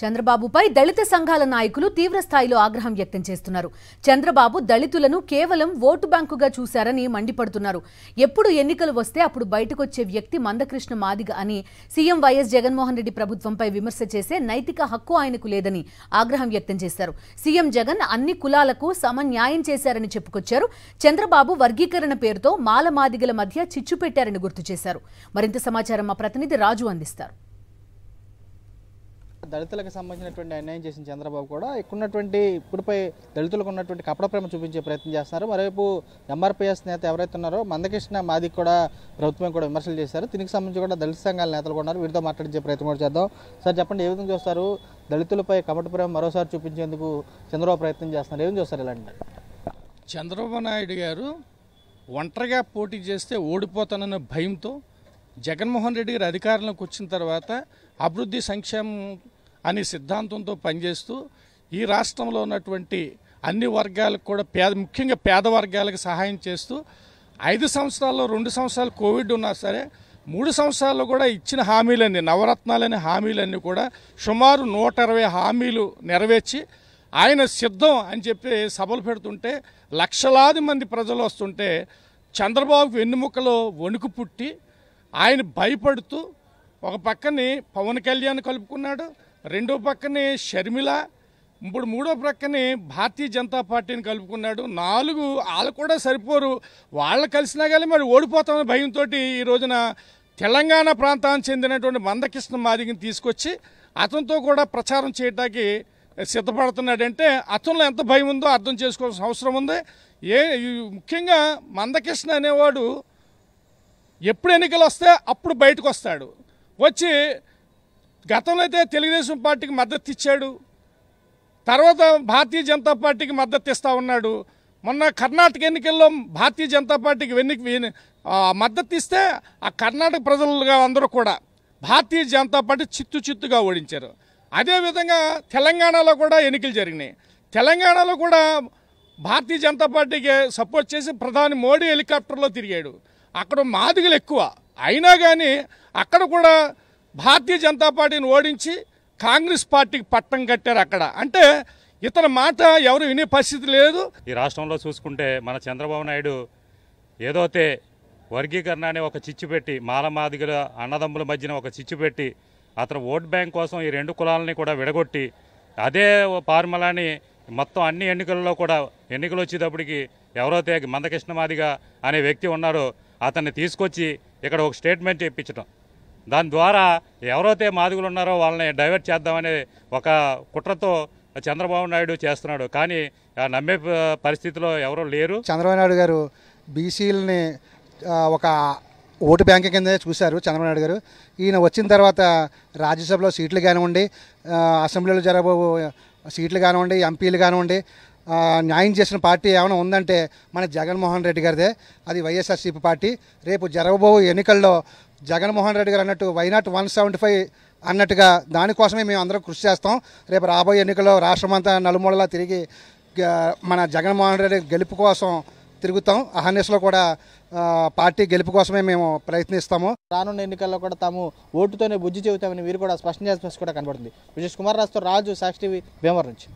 చంద్రబాబుపై దళిత సంఘాల నాయకులు తీవ్రస్థాయిలో ఆగ్రహం వ్యక్తం చేస్తున్నారు చంద్రబాబు దళితులను కేవలం ఓటు బ్యాంకుగా చూశారని మండిపడుతున్నారు ఎప్పుడు ఎన్నికలు వస్తే అప్పుడు బయటకొచ్చే వ్యక్తి మందకృష్ణ మాదిగ అని సీఎం వైఎస్ జగన్మోహన్ రెడ్డి ప్రభుత్వంపై విమర్శ చేసే నైతిక హక్కు ఆయనకు లేదని ఆగ్రహం వ్యక్తం చేశారు సీఎం జగన్ అన్ని కులాలకు సమన్యాయం చేశారని చెప్పుకొచ్చారు చంద్రబాబు వర్గీకరణ పేరుతో మాల మాదిగల మధ్య చిచ్చు పెట్టారని గుర్తు చేశారు మరింత సమాచారం మా ప్రతినిధి రాజు అందిస్తారు దళితులకు సంబంధించినటువంటి అన్యాయం చేసిన చంద్రబాబు కూడా ఉన్నటువంటి ఇప్పుడుపై దళితులకు ఉన్నటువంటి కపడ ప్రేమ చూపించే ప్రయత్నం చేస్తున్నారు మరోవైపు ఎంఆర్పిఎస్ నేత ఎవరైతే ఉన్నారో మందకృష్ణ మాది కూడా ప్రభుత్వం కూడా విమర్శలు చేశారు దీనికి సంబంధించి కూడా దళిత సంఘాల నేతలు ఉన్నారు వీరితో మాట్లాడించే ప్రయత్నం కూడా చేద్దాం సార్ చెప్పండి ఏ విధంగా చూస్తారు దళితులపై కపట ప్రేమ మరోసారి చూపించేందుకు చంద్రబాబు ప్రయత్నం చేస్తున్నారు ఏం చూస్తారు ఇలాంటి చంద్రబాబు నాయుడు గారు ఒంటరిగా పోటీ చేస్తే ఓడిపోతానన్న భయంతో జగన్మోహన్ రెడ్డి గారు అధికారంలోకి వచ్చిన తర్వాత అభివృద్ధి సంక్షేమం అనే సిద్ధాంతంతో పనిచేస్తూ ఈ రాష్ట్రంలో ఉన్నటువంటి అన్ని వర్గాలకు కూడా పేద ముఖ్యంగా పేద వర్గాలకు సహాయం చేస్తూ ఐదు సంవత్సరాల్లో రెండు సంవత్సరాలు కోవిడ్ ఉన్నా సరే మూడు సంవత్సరాల్లో కూడా ఇచ్చిన హామీలన్నీ నవరత్నాలనే హామీలన్నీ కూడా సుమారు నూట ఇరవై హామీలు నెరవేర్చి ఆయన సిద్ధం అని చెప్పి సభలు పెడుతుంటే లక్షలాది మంది ప్రజలు వస్తుంటే చంద్రబాబు వెన్నుముకలో వణుకు పుట్టి ఆయన భయపడుతూ ఒక పక్కని పవన్ కళ్యాణ్ కలుపుకున్నాడు రెండో పక్కనే షర్మిల ఇప్పుడు మూడో ప్రక్కనే భారతీయ జనతా పార్టీని కలుపుకున్నాడు నాలుగు వాళ్ళు కూడా సరిపోరు వాళ్ళు కలిసినా కానీ మరి ఓడిపోతామని భయంతో ఈ రోజున తెలంగాణ ప్రాంతానికి చెందినటువంటి మందకృష్ణ మాదిగిని తీసుకొచ్చి అతనితో కూడా ప్రచారం చేయడానికి సిద్ధపడుతున్నాడంటే అతనిలో ఎంత భయం ఉందో అర్థం చేసుకోవాల్సిన అవసరం ఉంది ఏ ముఖ్యంగా మందకృష్ణ అనేవాడు ఎప్పుడు ఎన్నికలు వస్తే అప్పుడు బయటకు వస్తాడు వచ్చి గతంలో అయితే తెలుగుదేశం పార్టీకి మద్దతు ఇచ్చాడు తర్వాత భారతీయ జనతా పార్టీకి మద్దతు ఇస్తూ ఉన్నాడు మొన్న కర్ణాటక ఎన్నికల్లో భారతీయ జనతా పార్టీకి వెన్ని మద్దతు ఇస్తే ఆ కర్ణాటక ప్రజలుగా అందరూ కూడా భారతీయ జనతా పార్టీ చిత్తు చిత్తుగా ఓడించారు అదేవిధంగా తెలంగాణలో కూడా ఎన్నికలు జరిగినాయి తెలంగాణలో కూడా భారతీయ జనతా పార్టీకి సపోర్ట్ చేసి ప్రధాని మోడీ హెలికాప్టర్లో తిరిగాడు అక్కడ మాదిగలు ఎక్కువ అయినా కానీ అక్కడ కూడా భారతీయ జనతా పార్టీని ఓడించి కాంగ్రెస్ పార్టీకి పట్టం కట్టారు అక్కడ అంటే ఇతని మాట ఎవరు వినే పరిస్థితి లేదు ఈ రాష్ట్రంలో చూసుకుంటే మన చంద్రబాబు నాయుడు ఏదోతే వర్గీకరణ అనే ఒక చిచ్చు పెట్టి మాలమాదిగల అన్నదమ్ముల మధ్యన ఒక చిచ్చు పెట్టి అతను ఓట్ బ్యాంక్ కోసం ఈ రెండు కులాలని కూడా విడగొట్టి అదే ఫార్ములాని మొత్తం అన్ని ఎన్నికల్లో కూడా ఎన్నికలు వచ్చేటప్పటికి ఎవరైతే మందకృష్ణ అనే వ్యక్తి ఉన్నారో అతన్ని తీసుకొచ్చి ఇక్కడ ఒక స్టేట్మెంట్ ఇప్పించడం దాని ద్వారా ఎవరైతే మాదిగులు ఉన్నారో వాళ్ళని డైవర్ట్ చేద్దామనే ఒక కుట్రతో చంద్రబాబు నాయుడు చేస్తున్నాడు కానీ నమ్మే పరిస్థితిలో ఎవరూ లేరు చంద్రబాబు నాయుడు గారు బీసీలని ఒక ఓటు బ్యాంక్ కింద చూశారు చంద్రబాబు నాయుడు గారు ఈయన వచ్చిన తర్వాత రాజ్యసభలో సీట్లు కానివ్వండి అసెంబ్లీలో జరగబో సీట్లు కానివ్వండి ఎంపీలు కానివ్వండి న్యాయం చేసిన పార్టీ ఏమైనా ఉందంటే మన జగన్మోహన్ రెడ్డి గారిదే అది వైఎస్ఆర్సీపీ పార్టీ రేపు జరగబో ఎన్నికల్లో జగన్మోహన్ రెడ్డి గారు అన్నట్టు వైనాట్ వన్ సెవెంటీ ఫైవ్ అన్నట్టుగా దానికోసమే మేము అందరం కృషి చేస్తాం రేపు రాబోయే ఎన్నికల్లో రాష్ట్రమంతా నలుమూలలా తిరిగి మన జగన్మోహన్ రెడ్డి గెలుపు కోసం తిరుగుతాం అహర్నిస్లో కూడా పార్టీ గెలుపు కోసమే మేము ప్రయత్నిస్తాము రానున్న ఎన్నికల్లో కూడా తాము ఓటుతోనే బుజ్జి చెబుతామని వీరు కూడా స్పష్టం చేసిన కూడా కనబడుతుంది విజయ్ కుమార్ రాజు సాక్షి టీవీ భీమవరం నుంచి